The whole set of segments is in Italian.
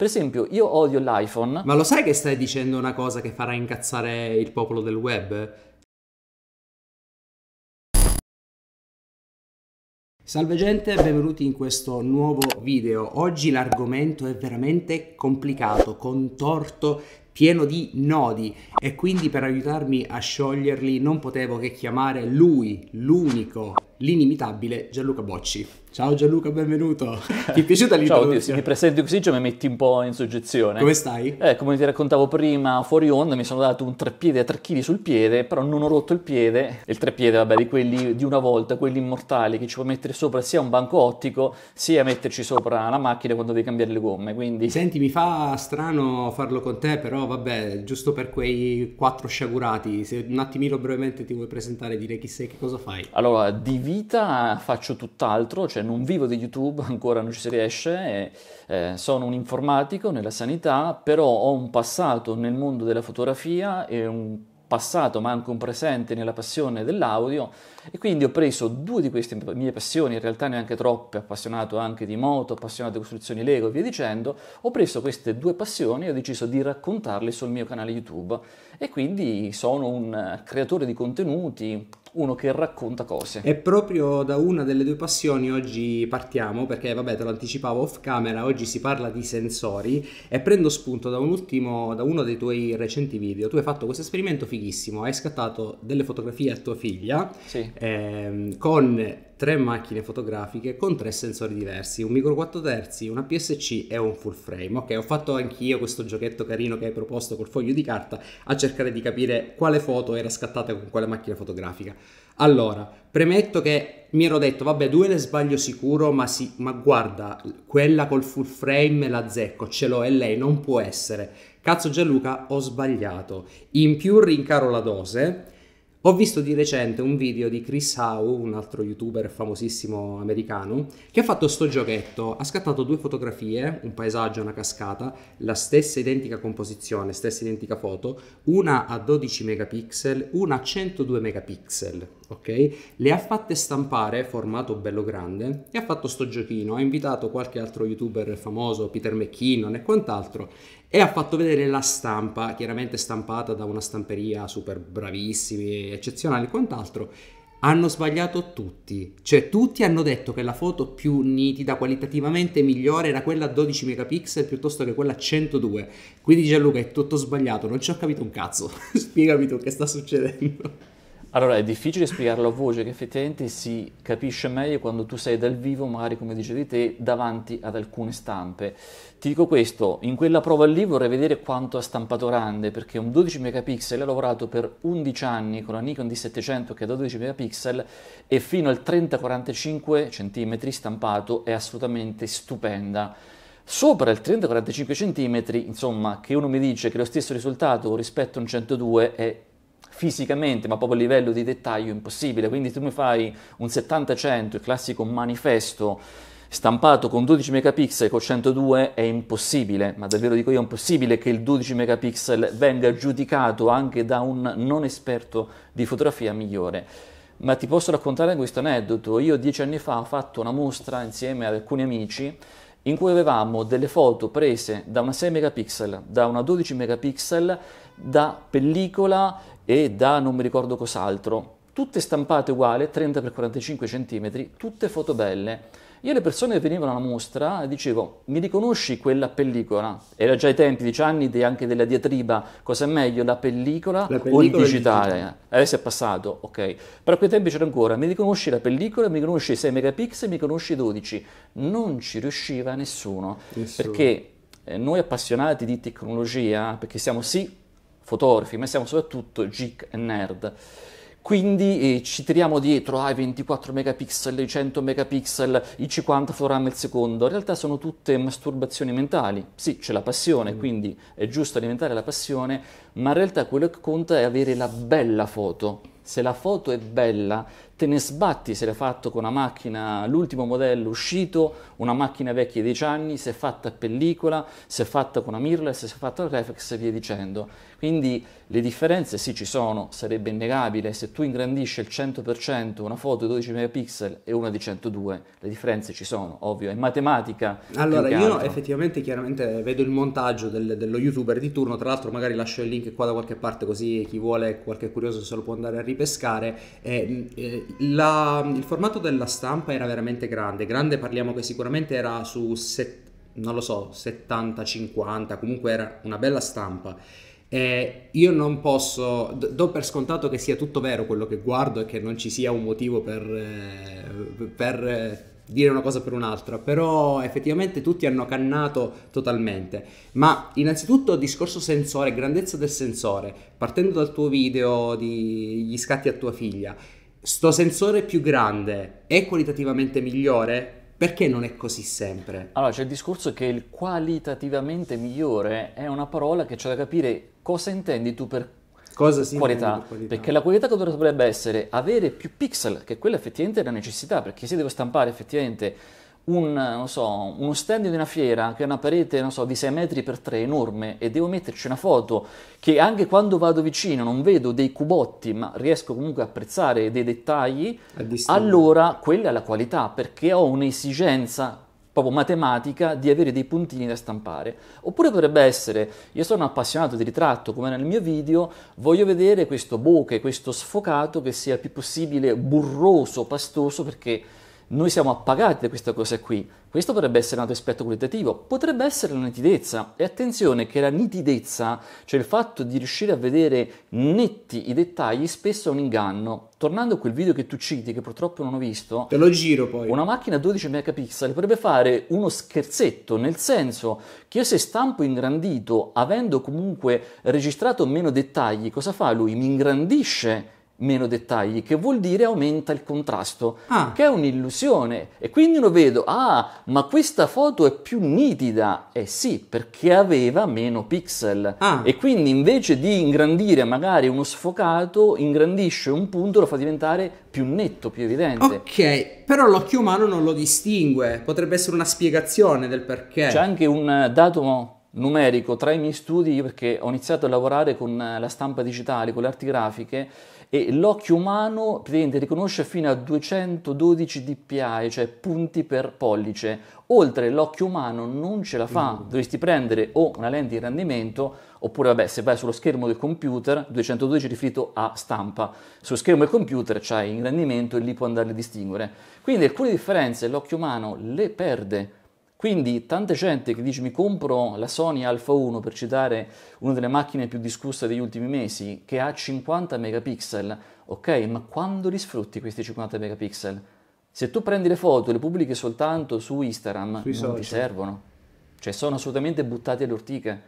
Per esempio, io odio l'iPhone. Ma lo sai che stai dicendo una cosa che farà incazzare il popolo del web? Salve gente, benvenuti in questo nuovo video. Oggi l'argomento è veramente complicato, contorto, pieno di nodi e quindi per aiutarmi a scioglierli non potevo che chiamare lui, l'unico l'inimitabile Gianluca Bocci. Ciao Gianluca, benvenuto. Ti è piaciuta l'introduzione? Ciao, ti, mi presenti così, cioè mi metti un po' in soggezione. Come stai? Eh, come ti raccontavo prima, fuori onda mi sono dato un treppiede a tre kg sul piede, però non ho rotto il piede. Il treppiede, vabbè, di quelli di una volta, quelli immortali, che ci puoi mettere sopra sia un banco ottico, sia metterci sopra la macchina quando devi cambiare le gomme, quindi... Senti, mi fa strano farlo con te, però vabbè, giusto per quei quattro sciagurati, se un attimino brevemente ti vuoi presentare e dire chi sei, che cosa fai? Allora, divino vita faccio tutt'altro, cioè non vivo di YouTube, ancora non ci si riesce, e, eh, sono un informatico nella sanità, però ho un passato nel mondo della fotografia e un passato ma anche un presente nella passione dell'audio e quindi ho preso due di queste mie passioni, in realtà neanche troppe, appassionato anche di moto, appassionato di costruzioni Lego e via dicendo, ho preso queste due passioni e ho deciso di raccontarle sul mio canale YouTube e quindi sono un creatore di contenuti, uno che racconta cose. E proprio da una delle due passioni oggi partiamo, perché vabbè te lo anticipavo off camera, oggi si parla di sensori e prendo spunto da, un ultimo, da uno dei tuoi recenti video. Tu hai fatto questo esperimento fighissimo, hai scattato delle fotografie a tua figlia sì. ehm, con tre macchine fotografiche con tre sensori diversi, un micro 4 terzi, una PSC e un full frame. Ok, ho fatto anch'io questo giochetto carino che hai proposto col foglio di carta a cercare di capire quale foto era scattata con quale macchina fotografica. Allora, premetto che mi ero detto, vabbè, due le sbaglio sicuro, ma, sì, ma guarda, quella col full frame la zecco, ce l'ho e lei non può essere. Cazzo Gianluca, ho sbagliato. In più rincaro la dose ho visto di recente un video di Chris Howe, un altro youtuber famosissimo americano, che ha fatto sto giochetto. Ha scattato due fotografie, un paesaggio e una cascata, la stessa identica composizione, stessa identica foto, una a 12 megapixel, una a 102 megapixel ok? Le ha fatte stampare, formato bello grande, e ha fatto sto giochino, ha invitato qualche altro youtuber famoso, Peter McKinnon e quant'altro, e ha fatto vedere la stampa, chiaramente stampata da una stamperia super bravissimi, eccezionali e quant'altro, hanno sbagliato tutti, cioè tutti hanno detto che la foto più nitida, qualitativamente migliore era quella a 12 megapixel piuttosto che quella a 102. Quindi Gianluca è tutto sbagliato, non ci ho capito un cazzo. Spiegami tu che sta succedendo. Allora è difficile spiegarlo a voce, che effettivamente si capisce meglio quando tu sei dal vivo, magari come dicevi te, davanti ad alcune stampe. Ti dico questo, in quella prova lì vorrei vedere quanto ha stampato grande, perché un 12 megapixel ha lavorato per 11 anni con la Nikon D700 che è da 12 megapixel e fino al 30-45 cm stampato è assolutamente stupenda. Sopra il 30-45 cm, insomma, che uno mi dice che lo stesso risultato rispetto a un 102 è fisicamente, ma proprio a livello di dettaglio impossibile. Quindi tu mi fai un 70-100, il classico manifesto stampato con 12 megapixel con 102 è impossibile, ma davvero dico io è impossibile che il 12 megapixel venga giudicato anche da un non esperto di fotografia migliore. Ma ti posso raccontare questo aneddoto. Io dieci anni fa ho fatto una mostra insieme ad alcuni amici in cui avevamo delle foto prese da una 6 megapixel, da una 12 megapixel, da pellicola e da non mi ricordo cos'altro, tutte stampate uguali, 30x45 cm, tutte foto belle. Io le persone che venivano alla mostra e eh, dicevo, mi riconosci quella pellicola? Era già ai tempi, dieci anni, anche della diatriba, cosa è meglio, la pellicola, la pellicola o il digitale? digitale? Adesso eh, è passato, ok. Però a quei tempi c'era ancora, mi riconosci la pellicola, mi riconosci 6 megapixel, mi riconosci 12. Non ci riusciva nessuno, nessuno. perché eh, noi appassionati di tecnologia, perché siamo sì fotografi, ma siamo soprattutto geek e nerd. Quindi eh, ci tiriamo dietro ai ah, 24 megapixel, i 100 megapixel, i 50 fotogrammi al secondo. In realtà sono tutte masturbazioni mentali. Sì, c'è la passione, mm. quindi è giusto alimentare la passione, ma in realtà quello che conta è avere la bella foto. Se la foto è bella, te ne sbatti se l'hai fatto con una macchina, l'ultimo modello uscito, una macchina vecchia di 10 anni, se è fatta a pellicola, se è fatta con una mirrorless, se è fatta al reflex e via dicendo. Quindi le differenze sì ci sono, sarebbe innegabile, se tu ingrandisci al 100% una foto di 12 megapixel e una di 102, le differenze ci sono, ovvio, è matematica. Allora io altro. effettivamente chiaramente vedo il montaggio del, dello youtuber di turno, tra l'altro magari lascio il link qua da qualche parte così chi vuole, qualche curioso se lo può andare a ripescare. e, mm, eh, la, il formato della stampa era veramente grande, grande parliamo che sicuramente era su, set, non lo so, 70-50, comunque era una bella stampa. Eh, io non posso, do per scontato che sia tutto vero quello che guardo e che non ci sia un motivo per, eh, per eh, dire una cosa per un'altra, però effettivamente tutti hanno cannato totalmente. Ma innanzitutto discorso sensore, grandezza del sensore, partendo dal tuo video di gli scatti a tua figlia sto sensore più grande è qualitativamente migliore? Perché non è così sempre? Allora, c'è il discorso che il qualitativamente migliore è una parola che c'è da capire cosa intendi tu per cosa si qualità, qualità. Perché la qualità dovrebbe essere avere più pixel, che quella effettivamente è una necessità, perché se devo stampare effettivamente un, so, uno stand di una fiera che è una parete so, di 6 metri per 3 enorme e devo metterci una foto che anche quando vado vicino non vedo dei cubotti ma riesco comunque a apprezzare dei dettagli, allora quella è la qualità perché ho un'esigenza proprio matematica di avere dei puntini da stampare. Oppure potrebbe essere, io sono appassionato di ritratto, come nel mio video, voglio vedere questo bokeh, questo sfocato che sia il più possibile burroso, pastoso, perché noi siamo appagati da questa cosa qui. Questo potrebbe essere un altro aspetto qualitativo, potrebbe essere la nitidezza. E attenzione che la nitidezza, cioè il fatto di riuscire a vedere netti i dettagli, spesso è un inganno. Tornando a quel video che tu citi, che purtroppo non ho visto, te lo giro poi. Una macchina a 12 megapixel potrebbe fare uno scherzetto, nel senso che io se stampo ingrandito, avendo comunque registrato meno dettagli, cosa fa lui? Mi ingrandisce meno dettagli, che vuol dire aumenta il contrasto, ah. che è un'illusione. E quindi uno vedo, ah, ma questa foto è più nitida. Eh sì, perché aveva meno pixel. Ah. E quindi invece di ingrandire magari uno sfocato, ingrandisce un punto, lo fa diventare più netto, più evidente. Ok, però l'occhio umano non lo distingue. Potrebbe essere una spiegazione del perché. C'è anche un eh, dato numerico tra i miei studi, perché ho iniziato a lavorare con eh, la stampa digitale, con le arti grafiche, e l'occhio umano riconosce fino a 212 dpi, cioè punti per pollice. Oltre l'occhio umano non ce la fa, mm. dovresti prendere o una lente di rendimento oppure vabbè se vai sullo schermo del computer 212 riferito a stampa, sullo schermo del computer c'hai in rendimento e lì puoi andare a distinguere. Quindi alcune differenze l'occhio umano le perde quindi tante gente che dice mi compro la Sony Alpha 1 per citare una delle macchine più discusse degli ultimi mesi che ha 50 megapixel, ok, ma quando li sfrutti questi 50 megapixel? Se tu prendi le foto e le pubblichi soltanto su Instagram, Sui non social. ti servono, cioè sono assolutamente buttati alle ortiche.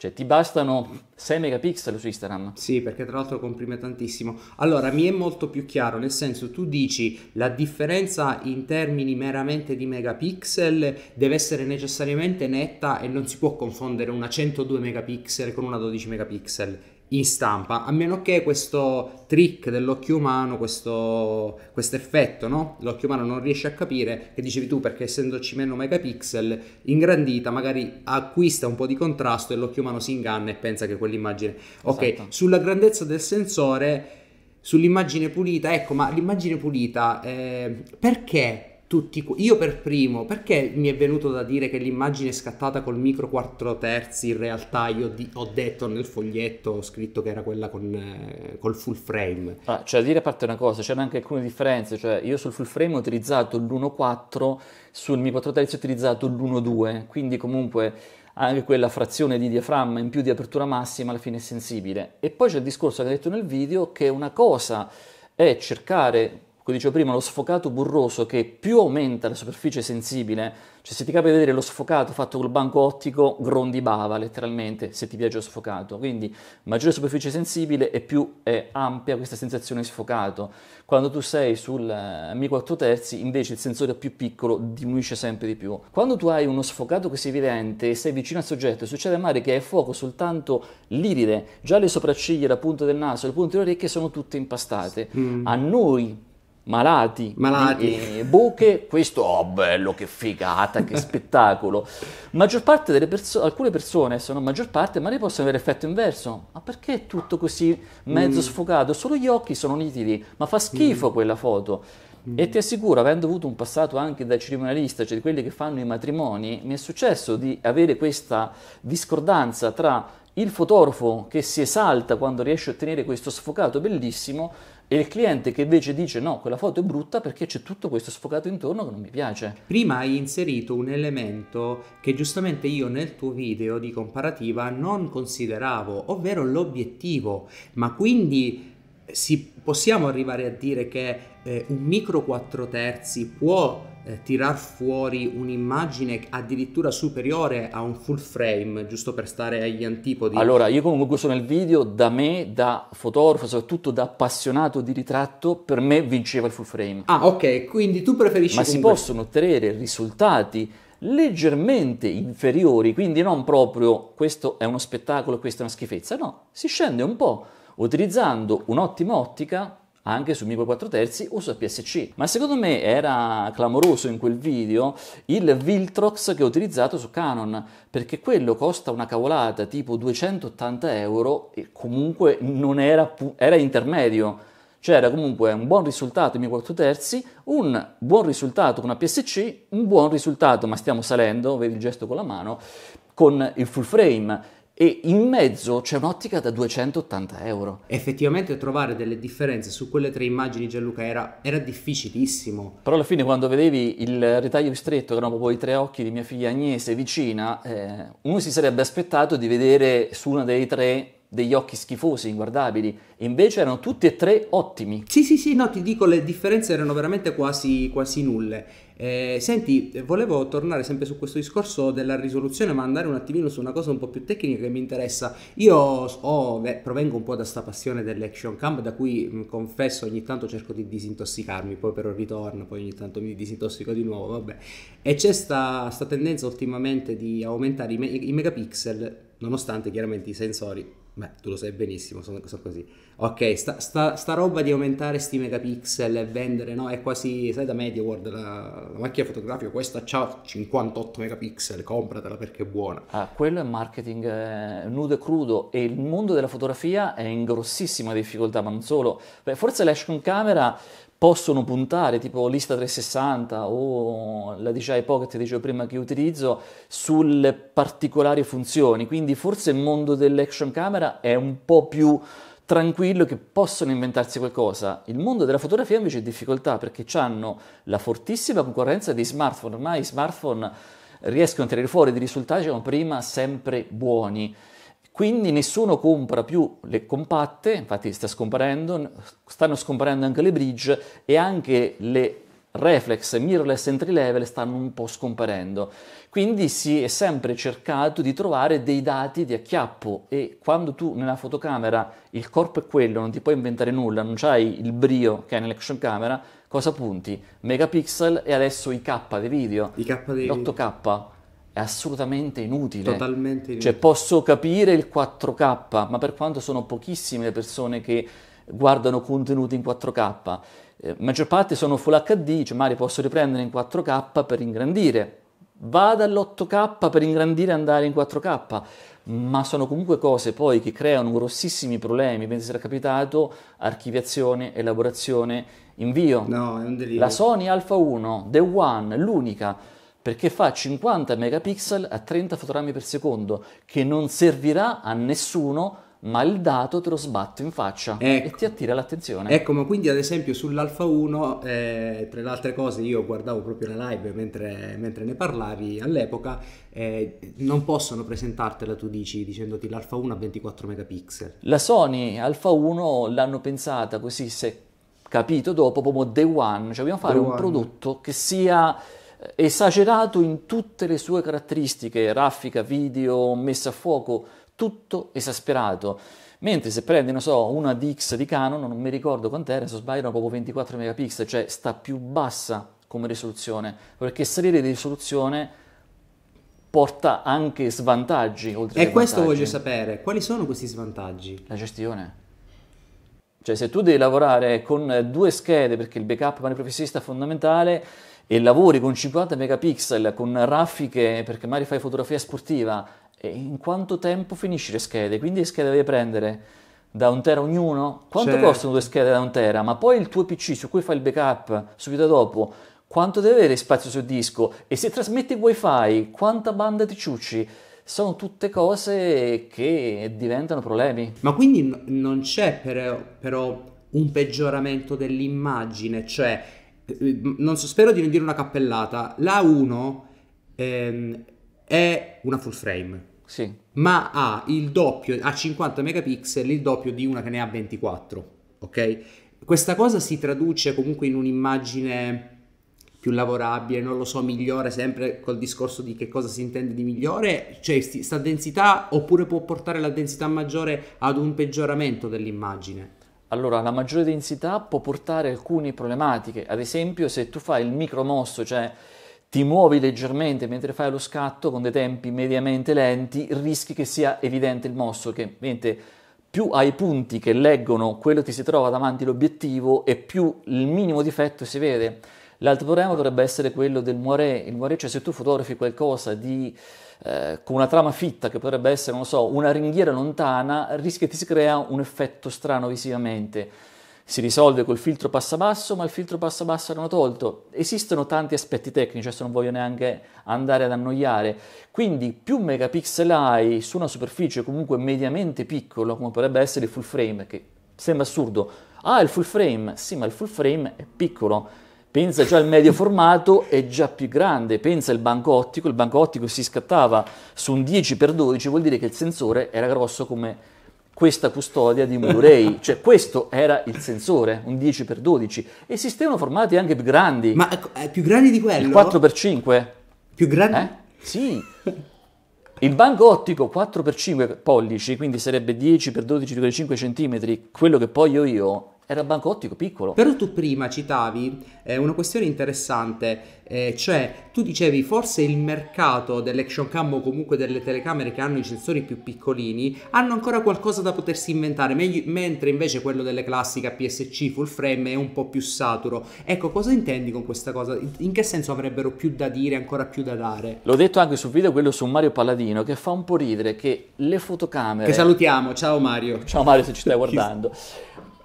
Cioè, ti bastano 6 megapixel su Instagram? Sì, perché tra l'altro comprime tantissimo. Allora, mi è molto più chiaro, nel senso, tu dici la differenza in termini meramente di megapixel deve essere necessariamente netta e non si può confondere una 102 megapixel con una 12 megapixel in stampa, a meno che questo trick dell'occhio umano, questo effetto, no? L'occhio umano non riesce a capire, che dicevi tu, perché essendoci meno megapixel, ingrandita, magari acquista un po' di contrasto e l'occhio umano si inganna e pensa che quell'immagine... Ok, esatto. sulla grandezza del sensore, sull'immagine pulita, ecco, ma l'immagine pulita, eh, perché tutti, io per primo, perché mi è venuto da dire che l'immagine scattata col micro 4 terzi, in realtà io di, ho detto nel foglietto, ho scritto che era quella con, eh, col full frame. Ah, cioè a dire a parte una cosa, c'erano anche alcune differenze, cioè io sul full frame ho utilizzato l'1.4, sul micro 4 terzi ho utilizzato l'1.2, quindi comunque anche quella frazione di diaframma in più di apertura massima alla fine è sensibile. E poi c'è il discorso che ha detto nel video che una cosa è cercare come dicevo prima, lo sfocato burroso che più aumenta la superficie sensibile, cioè se ti capita di vedere lo sfocato fatto col banco ottico, grondi bava letteralmente se ti piace lo sfocato. Quindi maggiore superficie sensibile e più è ampia questa sensazione di sfocato. Quando tu sei sul eh, Mi 4 terzi, invece il sensore più piccolo diminuisce sempre di più. Quando tu hai uno sfocato così evidente e sei vicino al soggetto, succede male che hai fuoco soltanto l'iride, già le sopracciglia, la punta del naso, le punte delle orecchie sono tutte impastate. Mm. A noi malati, malati. Eh, buche, questo, oh bello, che figata, che spettacolo. Maggior parte delle persone, alcune persone, se non maggior parte, magari possono avere effetto inverso. Ma perché è tutto così mezzo mm. sfocato? Solo gli occhi sono nitidi, ma fa schifo mm. quella foto. E mm. ti assicuro, avendo avuto un passato anche da cerimonialista, cioè di quelli che fanno i matrimoni, mi è successo di avere questa discordanza tra il fotografo che si esalta quando riesce a ottenere questo sfocato bellissimo e il cliente che invece dice no, quella foto è brutta perché c'è tutto questo sfocato intorno che non mi piace. Prima hai inserito un elemento che giustamente io nel tuo video di comparativa non consideravo, ovvero l'obiettivo, ma quindi eh, si, possiamo arrivare a dire che eh, un micro 4 terzi può eh, tirar fuori un'immagine addirittura superiore a un full frame, giusto per stare agli antipodi. Allora, io comunque sono nel video, da me, da fotografo, soprattutto da appassionato di ritratto, per me vinceva il full frame. Ah, ok, quindi tu preferisci... Ma comunque... si possono ottenere risultati leggermente inferiori, quindi non proprio questo è uno spettacolo, questa è una schifezza, no, si scende un po' utilizzando un'ottima ottica anche su Micro 4 terzi o su PSC. Ma secondo me era clamoroso in quel video il Viltrox che ho utilizzato su Canon, perché quello costa una cavolata tipo 280 euro e comunque non era, pu- era intermedio cioè era comunque un buon risultato in 4 terzi, un buon risultato con una PSC, un buon risultato, ma stiamo salendo, vedi il gesto con la mano, con il full frame e in mezzo c'è un'ottica da 280 euro. Effettivamente trovare delle differenze su quelle tre immagini Gianluca era, era difficilissimo. Però alla fine quando vedevi il ritaglio stretto, che erano proprio i tre occhi di mia figlia Agnese vicina, eh, uno si sarebbe aspettato di vedere su una dei tre degli occhi schifosi, inguardabili, invece erano tutti e tre ottimi. Sì, sì, sì, no, ti dico, le differenze erano veramente quasi, quasi nulle. Eh, senti, volevo tornare sempre su questo discorso della risoluzione, ma andare un attimino su una cosa un po' più tecnica che mi interessa. Io ho, beh, provengo un po' da sta passione dell'action cam, da cui mh, confesso ogni tanto cerco di disintossicarmi, poi però ritorno, poi ogni tanto mi disintossico di nuovo, vabbè. E c'è sta, sta tendenza ultimamente di aumentare i, me- i megapixel, nonostante chiaramente i sensori Beh, tu lo sai benissimo, sono, sono così. Ok, sta, sta, sta, roba di aumentare sti megapixel e vendere, no? È quasi, sai, da MediaWorld, la, la macchina fotografica, questa ha 58 megapixel, compratela perché è buona. Ah, quello è marketing eh, nudo e crudo e il mondo della fotografia è in grossissima difficoltà, ma non solo. Beh, forse l'Ashcon Camera possono puntare, tipo Lista 360 o la DJI Pocket dicevo prima che utilizzo, sulle particolari funzioni. Quindi forse il mondo dell'action camera è un po' più tranquillo che possono inventarsi qualcosa. Il mondo della fotografia invece è difficoltà perché hanno la fortissima concorrenza di smartphone. Ormai i smartphone riescono a tenere fuori dei risultati, diciamo prima, sempre buoni. Quindi nessuno compra più le compatte, infatti sta scomparendo, stanno scomparendo anche le bridge e anche le reflex mirrorless entry level stanno un po' scomparendo. Quindi si è sempre cercato di trovare dei dati di acchiappo e quando tu nella fotocamera il corpo è quello, non ti puoi inventare nulla, non c'hai il brio che hai nell'action camera, cosa punti? Megapixel e adesso i K dei video, I K di... 8K è assolutamente inutile. Totalmente cioè, inutile. Cioè posso capire il 4K, ma per quanto sono pochissime le persone che guardano contenuti in 4K, eh, maggior parte sono Full HD, cioè magari posso riprendere in 4K per ingrandire. Vado all'8K per ingrandire e andare in 4K, ma sono comunque cose poi che creano grossissimi problemi. Pensi sarà capitato archiviazione, elaborazione, invio. No, è un delirio. La Sony Alpha 1, The One, l'unica perché fa 50 megapixel a 30 fotogrammi per secondo, che non servirà a nessuno ma il dato te lo sbatto in faccia ecco. e ti attira l'attenzione. Ecco, ma quindi ad esempio sull'Alfa 1, eh, tra le altre cose, io guardavo proprio la live mentre, mentre ne parlavi all'epoca, eh, non possono presentartela, tu dici, dicendoti l'Alfa 1 a 24 megapixel. La Sony Alfa 1 l'hanno pensata così, se capito dopo, proprio day one, cioè dobbiamo fare day un one. prodotto che sia eh, esagerato in tutte le sue caratteristiche, raffica, video, messa a fuoco, tutto esasperato. Mentre se prendi, non so, una DX di Canon, non mi ricordo quant'era, se sbaglio proprio 24 megapixel, cioè sta più bassa come risoluzione, perché salire di risoluzione porta anche svantaggi. Oltre e questo vantaggi. voglio sapere, quali sono questi svantaggi? La gestione. Cioè se tu devi lavorare con due schede, perché il backup per il professionista è fondamentale, e lavori con 50 megapixel, con raffiche, perché magari fai fotografia sportiva, e in quanto tempo finisci le schede? Quindi le schede devi prendere da un tera ognuno? Quanto certo. costano due schede da un tera? Ma poi il tuo PC su cui fai il backup subito dopo, quanto deve avere spazio sul disco? E se trasmetti wifi, quanta banda ti ciucci? Sono tutte cose che diventano problemi. Ma quindi non c'è però, però un peggioramento dell'immagine, cioè Ehm, non so, spero di non dire una cappellata, la 1 ehm, è una full frame. Sì. Ma ha il doppio, a 50 megapixel, il doppio di una che ne ha 24, ok? Questa cosa si traduce comunque in un'immagine più lavorabile, non lo so, migliore, sempre col discorso di che cosa si intende di migliore, cioè sta densità oppure può portare la densità maggiore ad un peggioramento dell'immagine. Allora, la maggiore densità può portare alcune problematiche, ad esempio se tu fai il micromosso, cioè ti muovi leggermente mentre fai lo scatto con dei tempi mediamente lenti, rischi che sia evidente il mosso, che mentre più hai punti che leggono quello che si trova davanti l'obiettivo e più il minimo difetto si vede. L'altro problema dovrebbe essere quello del moiré, il moiré cioè se tu fotografi qualcosa di, eh, con una trama fitta che potrebbe essere, non so, una ringhiera lontana, rischia che ti si crea un effetto strano visivamente. Si risolve col filtro passa basso, ma il filtro passa basso l'hanno tolto. Esistono tanti aspetti tecnici, adesso non voglio neanche andare ad annoiare. Quindi più megapixel hai su una superficie comunque mediamente piccola, come potrebbe essere il full frame, che sembra assurdo. Ah, il full frame! Sì, ma il full frame è piccolo Pensa cioè al medio formato è già più grande, pensa al banco ottico, il banco ottico si scattava su un 10x12, vuol dire che il sensore era grosso come questa custodia di Murray, cioè questo era il sensore, un 10x12. Esistevano formati anche più grandi. Ma ecco, eh, più grandi di quello? Il 4x5. Più grandi? Eh? Sì. Il banco ottico 4x5 pollici, quindi sarebbe 10x12,5 cm, quello che poi ho io, era banco ottico piccolo. Però tu prima citavi eh, una questione interessante, eh, cioè tu dicevi forse il mercato dell'action cam o comunque delle telecamere che hanno i sensori più piccolini hanno ancora qualcosa da potersi inventare, me- mentre invece quello delle classiche PSC full frame è un po' più saturo. Ecco, cosa intendi con questa cosa? In che senso avrebbero più da dire, ancora più da dare? L'ho detto anche sul video quello su Mario Palladino che fa un po' ridere che le fotocamere... Che salutiamo, ciao Mario. Ciao Mario se ci stai guardando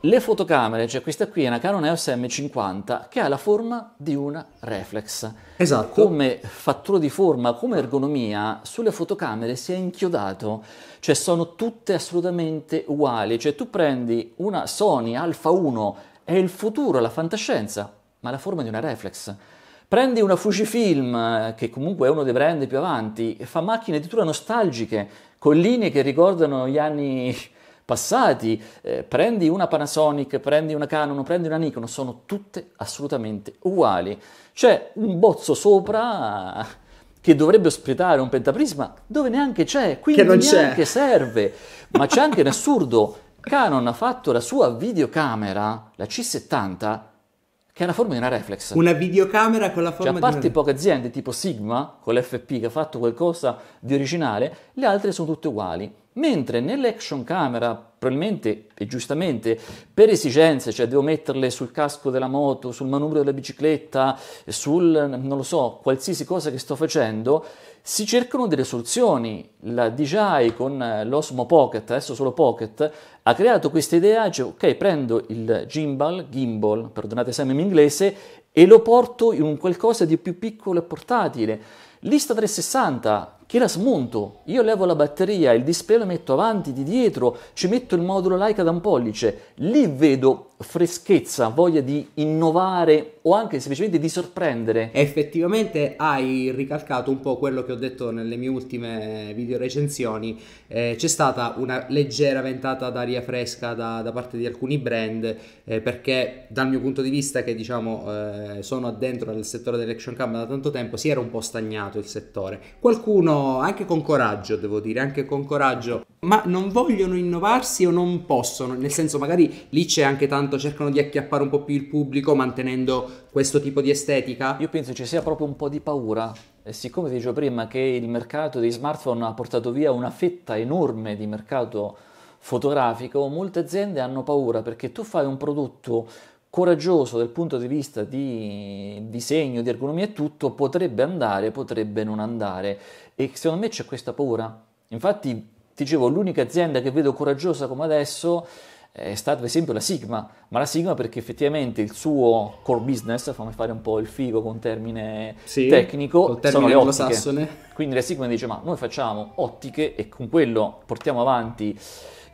le fotocamere, cioè questa qui è una Canon EOS M50 che ha la forma di una reflex. Esatto. Come fattore di forma, come ergonomia, sulle fotocamere si è inchiodato, cioè sono tutte assolutamente uguali, cioè tu prendi una Sony Alpha 1, è il futuro, la fantascienza, ma la forma di una reflex. Prendi una Fujifilm, eh, che comunque è uno dei brand più avanti, fa macchine addirittura nostalgiche, con linee che ricordano gli anni passati, eh, prendi una Panasonic, prendi una Canon, prendi una Nikon, sono tutte assolutamente uguali. C'è un bozzo sopra eh, che dovrebbe ospitare un pentaprisma dove neanche c'è, quindi neanche c'è. serve. Ma c'è anche un assurdo. Canon ha fatto la sua videocamera, la C70, che è una forma di una reflex. Una videocamera con la cioè, forma cioè, di una A parte poche aziende tipo Sigma, con l'FP, che ha fatto qualcosa di originale, le altre sono tutte uguali. Mentre nell'action camera, probabilmente e giustamente, per esigenze, cioè devo metterle sul casco della moto, sul manubrio della bicicletta, sul, non lo so, qualsiasi cosa che sto facendo, si cercano delle soluzioni. La DJI con eh, l'Osmo Pocket, adesso solo Pocket, ha creato questa idea, cioè, ok, prendo il gimbal, gimbal, perdonate se in inglese, e lo porto in un qualcosa di più piccolo e portatile. Lista 360, che era smunto. Io levo la batteria, il display lo metto avanti, di dietro, ci metto il modulo Leica da un pollice. Lì vedo freschezza, voglia di innovare o anche semplicemente di sorprendere. Effettivamente hai ricalcato un po' quello che ho detto nelle mie ultime video recensioni. Eh, c'è stata una leggera ventata d'aria fresca da, da parte di alcuni brand eh, perché dal mio punto di vista che diciamo eh, sono addentro al settore dell'action cam da tanto tempo si era un po' stagnato il settore. Qualcuno anche con coraggio devo dire, anche con coraggio, ma non vogliono innovarsi o non possono, nel senso magari lì c'è anche tanto, cercano di acchiappare un po' più il pubblico mantenendo questo tipo di estetica. Io penso ci sia proprio un po' di paura siccome ti dicevo prima che il mercato dei smartphone ha portato via una fetta enorme di mercato fotografico, molte aziende hanno paura perché tu fai un prodotto coraggioso dal punto di vista di disegno, di ergonomia e tutto, potrebbe andare, potrebbe non andare. E secondo me c'è questa paura. Infatti, ti dicevo, l'unica azienda che vedo coraggiosa come adesso eh, è stata ad esempio la Sigma, ma la Sigma perché effettivamente il suo core business, fammi fare un po' il figo con termine sì, tecnico, con termine sono le ottiche. Quindi la Sigma dice ma noi facciamo ottiche e con quello portiamo avanti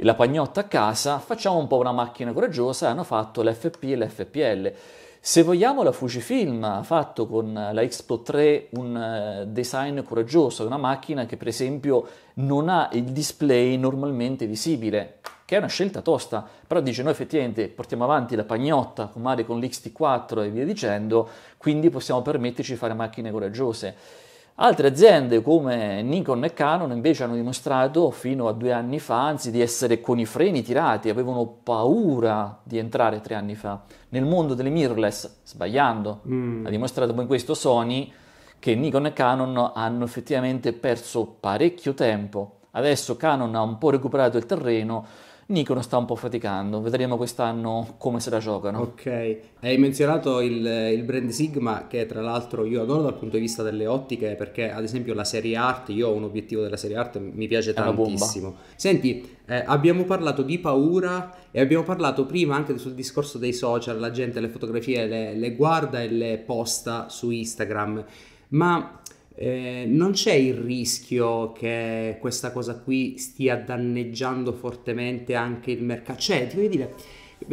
la pagnotta a casa, facciamo un po' una macchina coraggiosa e hanno fatto l'FP e l'FPL. Se vogliamo la Fujifilm ha fatto con la Expo 3 un eh, design coraggioso, una macchina che per esempio non ha il display normalmente visibile, che è una scelta tosta, però dice noi effettivamente portiamo avanti la pagnotta con Mario con l'XT4 e via dicendo, quindi possiamo permetterci di fare macchine coraggiose. Altre aziende come Nikon e Canon invece hanno dimostrato fino a due anni fa, anzi, di essere con i freni tirati, avevano paura di entrare tre anni fa nel mondo delle mirrorless, sbagliando. Mm. Ha dimostrato poi questo Sony che Nikon e Canon hanno effettivamente perso parecchio tempo. Adesso Canon ha un po' recuperato il terreno, Nikon sta un po' faticando, vedremo quest'anno come se la giocano. Ok, hai menzionato il, il, brand Sigma che tra l'altro io adoro dal punto di vista delle ottiche perché ad esempio la serie art, io ho un obiettivo della serie art, mi piace tantissimo. Senti, eh, abbiamo parlato di paura e abbiamo parlato prima anche sul discorso dei social, la gente le fotografie le, le guarda e le posta su Instagram, ma eh, non c'è il rischio che questa cosa qui stia danneggiando fortemente anche il mercato? Cioè, ti voglio dire,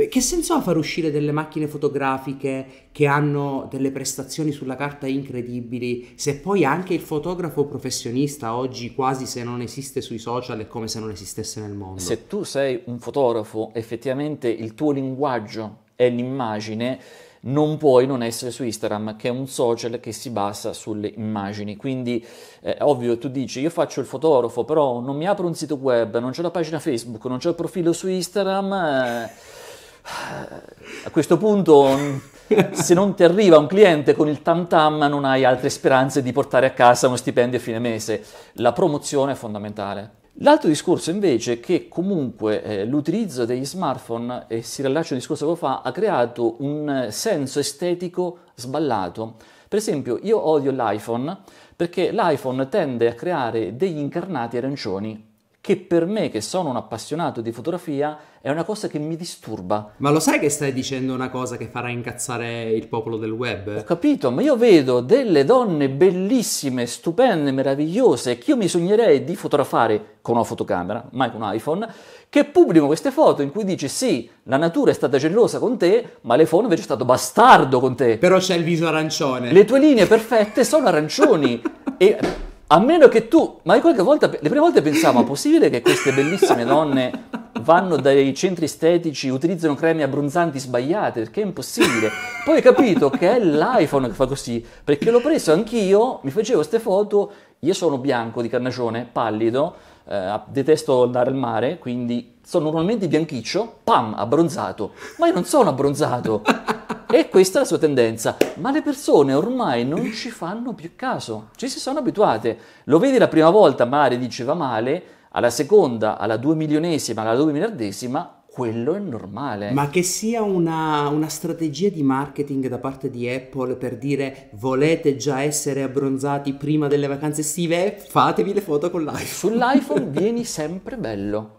che senso ha far uscire delle macchine fotografiche che hanno delle prestazioni sulla carta incredibili se poi anche il fotografo professionista oggi quasi se non esiste sui social è come se non esistesse nel mondo? Se tu sei un fotografo, effettivamente il tuo linguaggio è l'immagine non puoi non essere su Instagram, che è un social che si basa sulle immagini. Quindi, eh, ovvio, tu dici, io faccio il fotografo, però non mi apro un sito web, non c'è la pagina Facebook, non c'è il profilo su Instagram. Eh, a questo punto... se non ti arriva un cliente con il tam tam non hai altre speranze di portare a casa uno stipendio a fine mese. La promozione è fondamentale. L'altro discorso invece è che comunque eh, l'utilizzo degli smartphone, e si rilascia al discorso che fa, ha creato un eh, senso estetico sballato. Per esempio io odio l'iPhone perché l'iPhone tende a creare degli incarnati arancioni che per me, che sono un appassionato di fotografia, è una cosa che mi disturba. Ma lo sai che stai dicendo una cosa che farà incazzare il popolo del web? Ho capito, ma io vedo delle donne bellissime, stupende, meravigliose, che io mi sognerei di fotografare con una fotocamera, mai con un iPhone, che pubblico queste foto in cui dici sì, la natura è stata gelosa con te, ma l'iPhone invece è stato bastardo con te. Però c'è il viso arancione. Le tue linee perfette sono arancioni. e a meno che tu, ma qualche volta, le prime volte pensavo, ma possibile che queste bellissime donne vanno dai centri estetici, utilizzano creme abbronzanti sbagliate, perché è impossibile. Poi ho capito che è l'iPhone che fa così, perché l'ho preso anch'io, mi facevo queste foto, io sono bianco di carnagione, pallido, eh, detesto andare al mare, quindi sono normalmente bianchiccio, pam, abbronzato. Ma io non sono abbronzato e questa è la sua tendenza. Ma le persone ormai non ci fanno più caso, ci si sono abituate. Lo vedi la prima volta, Mari diceva male, alla seconda, alla due milionesima, alla due miliardesima, quello è normale. Ma che sia una, una, strategia di marketing da parte di Apple per dire volete già essere abbronzati prima delle vacanze estive, fatevi le foto con l'iPhone. Sull'iPhone vieni sempre bello.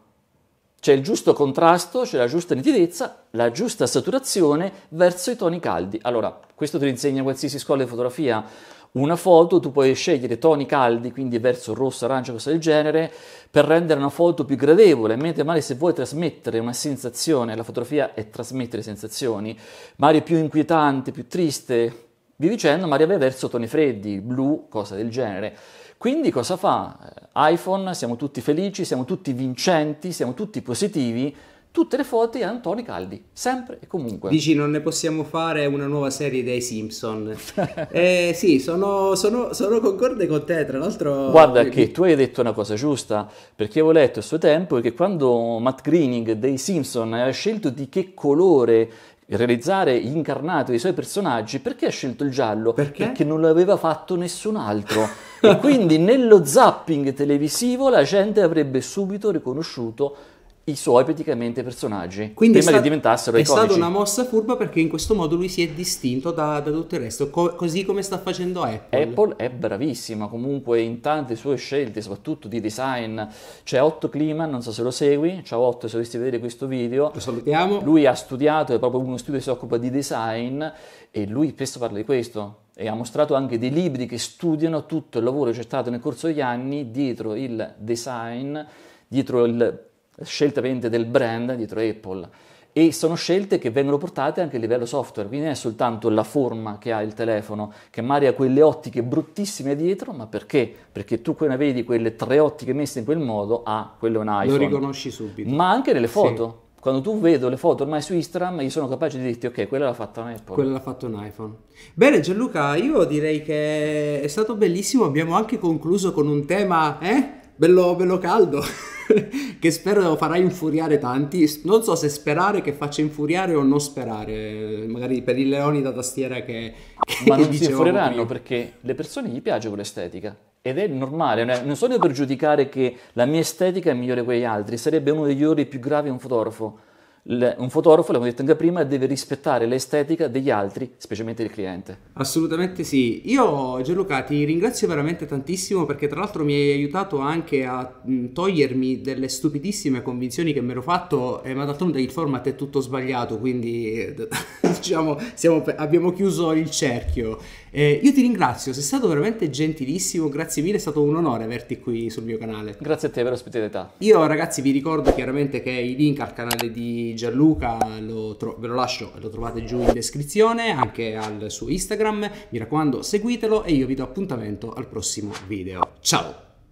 C'è il giusto contrasto, c'è la giusta nitidezza, la giusta saturazione verso i toni caldi. Allora, questo te lo insegna qualsiasi scuola di fotografia. Una foto tu puoi scegliere toni caldi, quindi verso rosso, arancio, cose del genere, per rendere una foto più gradevole, mentre magari se vuoi trasmettere una sensazione, la fotografia è trasmettere sensazioni, magari più inquietante, più triste, vi dicendo, magari vai verso toni freddi, blu, cosa del genere. Quindi cosa fa? Eh, iPhone, siamo tutti felici, siamo tutti vincenti, siamo tutti positivi. Tutte le foto di toni caldi, sempre e comunque. Dici, non ne possiamo fare una nuova serie dei Simpson? eh, sì, sono, sono, sono, concorde con te, tra l'altro... Guarda che tu hai detto una cosa giusta, perché avevo letto a suo tempo che quando Matt Greening dei Simpson ha scelto di che colore realizzare l'incarnato dei suoi personaggi, perché ha scelto il giallo? Perché? Perché non l'aveva fatto nessun altro. e quindi nello zapping televisivo la gente avrebbe subito riconosciuto i suoi praticamente personaggi Quindi prima sta- che diventassero è iconici. È stata una mossa furba perché in questo modo lui si è distinto da, da tutto il resto, co- così come sta facendo Apple. Apple è bravissima comunque in tante sue scelte, soprattutto di design. C'è Otto Klima, non so se lo segui, ciao Otto se volessi vedere questo video. Lo salutiamo. Lui ha studiato, è proprio uno studio che si occupa di design e lui spesso parla di questo e ha mostrato anche dei libri che studiano tutto il lavoro che c'è stato nel corso degli anni dietro il design, dietro il scelte ovviamente del brand dietro Apple e sono scelte che vengono portate anche a livello software, quindi non è soltanto la forma che ha il telefono, che magari ha quelle ottiche bruttissime dietro, ma perché? Perché tu ne vedi quelle tre ottiche messe in quel modo, ah, quello è un iPhone. Lo riconosci subito. Ma anche nelle foto. Sì. Quando tu vedo le foto ormai su Instagram, io sono capace di dirti, ok, quella l'ha fatta un Apple. Quella l'ha fatta un iPhone. Bene Gianluca, io direi che è stato bellissimo, abbiamo anche concluso con un tema, eh? bello, bello caldo, che spero farà infuriare tanti. Non so se sperare che faccia infuriare o non sperare, magari per i leoni da tastiera che... che Ma non si infurieranno prima. perché le persone gli piace quell'estetica. Ed è normale, non sono io per giudicare che la mia estetica è migliore di quegli altri, sarebbe uno degli ori più gravi un fotografo un fotografo, l'abbiamo detto anche prima, deve rispettare l'estetica degli altri, specialmente del cliente. Assolutamente sì. Io Gianluca ti ringrazio veramente tantissimo perché tra l'altro mi hai aiutato anche a mm, togliermi delle stupidissime convinzioni che mi ero fatto, eh, ma d'altronde il format è tutto sbagliato, quindi diciamo siamo, abbiamo chiuso il cerchio. Eh, io ti ringrazio, sei stato veramente gentilissimo, grazie mille, è stato un onore averti qui sul mio canale. Grazie a te per l'ospitalità. Io ragazzi vi ricordo chiaramente che i link al canale di Gianluca, lo tro- ve lo lascio, lo trovate giù in descrizione, anche al suo Instagram, mi raccomando seguitelo e io vi do appuntamento al prossimo video. Ciao!